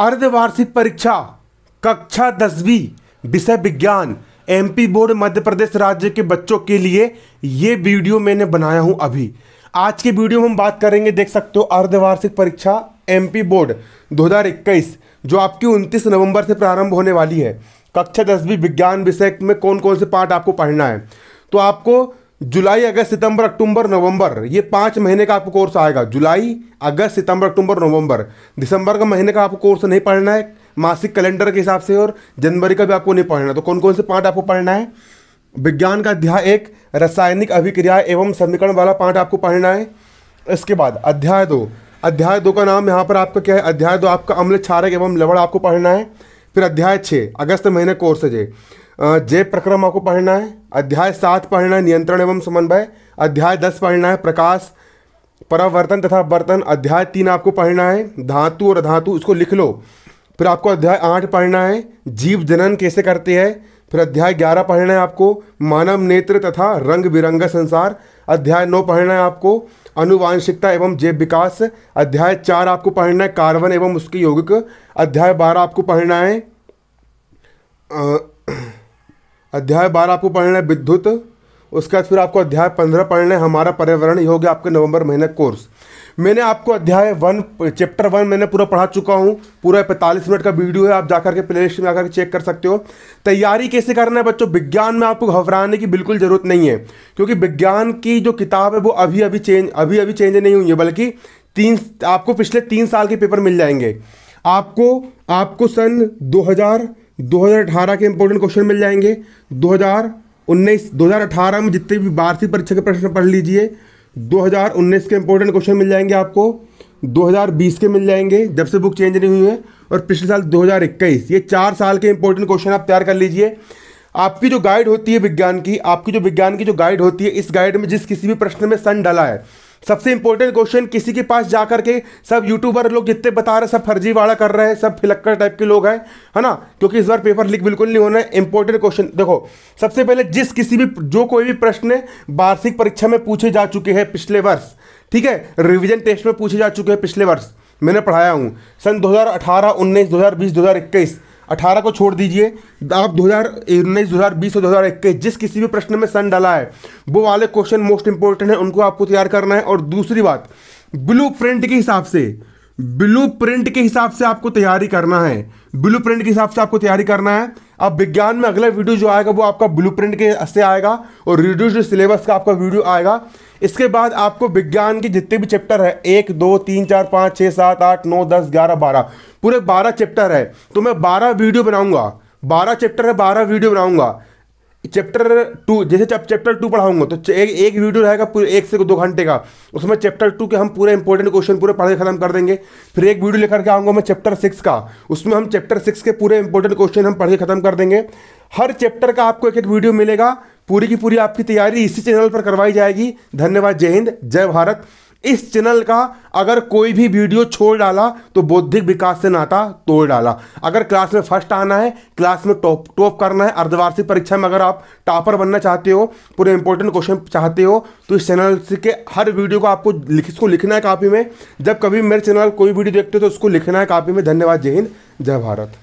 अर्धवार्षिक परीक्षा कक्षा दसवीं विषय विज्ञान एमपी बोर्ड मध्य प्रदेश राज्य के बच्चों के लिए ये वीडियो मैंने बनाया हूँ अभी आज के वीडियो में हम बात करेंगे देख सकते हो अर्धवार्षिक परीक्षा एमपी बोर्ड 2021 जो आपकी 29 नवंबर से प्रारंभ होने वाली है कक्षा दसवीं विज्ञान विषय में कौन कौन से पार्ट आपको पढ़ना है तो आपको जुलाई अगस्त सितंबर अक्टूबर नवंबर ये पाँच महीने का आपको कोर्स आएगा जुलाई अगस्त सितंबर अक्टूबर नवंबर दिसंबर का महीने का आपको कोर्स नहीं पढ़ना है मासिक कैलेंडर के हिसाब से और जनवरी का भी आपको नहीं पढ़ना तो कौन कौन से पार्ट आपको पढ़ना है विज्ञान का अध्याय एक रासायनिक अभिक्रिया एवं समीकरण वाला पार्ट आपको पढ़ना है इसके बाद अध्याय दो अध्याय दो का नाम यहाँ पर आपका क्या है अध्याय दो आपका अम्ल क्षारक एवं लवड़ आपको पढ़ना है फिर अध्याय छः अगस्त महीने कोर्स है जय प्रक्रम आपको पढ़ना है अध्याय सात पढ़ना है नियंत्रण एवं समन्वय अध्याय दस पढ़ना है प्रकाश परावर्तन तथा वर्तन अध्याय तीन आपको पढ़ना है धातु और अधातु इसको लिख लो फिर आपको अध्याय आठ पढ़ना है जीव जनन कैसे करते हैं फिर अध्याय ग्यारह पढ़ना है आपको मानव नेत्र तथा रंग बिरंगा संसार अध्याय नौ पढ़ना है आपको अनुवांशिकता एवं जैव विकास अध्याय चार आपको पढ़ना है कार्बन एवं उसके यौगिक अध्याय बारह आपको पढ़ना है अध्याय बारह आपको पढ़ना है विद्युत उसके बाद फिर आपको अध्याय पंद्रह पढ़ना है हमारा पर्यावरण ये हो गया आपके नवंबर महीने कोर्स मैंने आपको अध्याय वन चैप्टर वन मैंने पूरा पढ़ा चुका हूँ पूरा पैंतालीस मिनट का वीडियो है आप जाकर के प्लेलिस्ट में आकर के चेक कर सकते हो तैयारी कैसे करना है बच्चों विज्ञान में आपको घबराने की बिल्कुल ज़रूरत नहीं है क्योंकि विज्ञान की जो किताब है वो अभी अभी चेंज अभी अभी चेंज नहीं हुई है बल्कि तीन आपको पिछले तीन साल के पेपर मिल जाएंगे आपको आपको सन दो 2018 के इंपॉर्टेंट क्वेश्चन मिल जाएंगे 2019 2018 में जितने भी वार्षिक परीक्षा के प्रश्न पढ़ लीजिए 2019 के इंपॉर्टेंट क्वेश्चन मिल जाएंगे आपको 2020 के मिल जाएंगे जब से बुक चेंज नहीं हुई है और पिछले साल 2021 ये चार साल के इंपॉर्टेंट क्वेश्चन आप तैयार कर लीजिए आपकी जो गाइड होती है विज्ञान की आपकी जो विज्ञान की जो गाइड होती है इस गाइड में जिस किसी भी प्रश्न में सन डला है सबसे इंपॉर्टेंट क्वेश्चन किसी के पास जा करके सब यूट्यूबर लोग जितने बता रहे सब फर्जीवाड़ा कर रहे हैं सब फिलक्कर टाइप के लोग हैं है ना क्योंकि इस बार पेपर लीक बिल्कुल नहीं होना है इंपॉर्टेंट क्वेश्चन देखो सबसे पहले जिस किसी भी जो कोई भी प्रश्न वार्षिक परीक्षा में पूछे जा चुके हैं पिछले वर्ष ठीक है रिविजन टेस्ट में पूछे जा चुके हैं पिछले वर्ष मैंने पढ़ाया हूँ सन बीस दो हज़ार इक्कीस अठारह को छोड़ दीजिए आप दो हज़ार उन्नीस दो हज़ार बीस और दो हज़ार इक्कीस जिस किसी भी प्रश्न में सन डाला है वो वाले क्वेश्चन मोस्ट इंपॉर्टेंट है उनको आपको तैयार करना है और दूसरी बात ब्लू प्रिंट के हिसाब से ब्लू प्रिंट के हिसाब से आपको तैयारी करना है ब्लू प्रिंट के हिसाब से आपको तैयारी करना है अब विज्ञान में अगला वीडियो जो आएगा वो आपका प्रिंट के से आएगा और रिड्यूस सिलेबस का आपका वीडियो आएगा इसके बाद आपको विज्ञान के जितने भी चैप्टर है एक दो तीन चार पाँच छः सात आठ नौ दस ग्यारह बारह पूरे बारह चैप्टर है तो मैं बारह वीडियो बनाऊंगा बारह चैप्टर है बारह वीडियो बनाऊंगा चैप्टर टू जैसे आप चैप्टर टू पढ़ाऊंगा तो एक एक वीडियो रहेगा पूरे एक से दो घंटे का उसमें चैप्टर टू के हम पूरे इंपॉर्टेंट क्वेश्चन पूरे पढ़े खत्म कर देंगे फिर एक वीडियो लेकर के आऊँगा मैं चैप्टर सिक्स का उसमें हम चैप्टर सिक्स के पूरे इंपॉर्टेंट क्वेश्चन हम पढ़ के खत्म कर देंगे हर चैप्टर का आपको एक एक वीडियो मिलेगा पूरी की पूरी आपकी तैयारी इसी चैनल पर करवाई जाएगी धन्यवाद जय हिंद जय भारत इस चैनल का अगर कोई भी वीडियो छोड़ डाला तो बौद्धिक विकास से नाता तोड़ डाला अगर क्लास में फर्स्ट आना है क्लास में टॉप टॉप करना है अर्धवार्षिक परीक्षा में अगर आप टॉपर बनना चाहते हो पूरे इंपॉर्टेंट क्वेश्चन चाहते हो तो इस चैनल के हर वीडियो को आपको लिख इसको लिखना है कापी में जब कभी मेरे चैनल कोई वीडियो देखते हो तो उसको लिखना है कापी में धन्यवाद जय हिंद जय भारत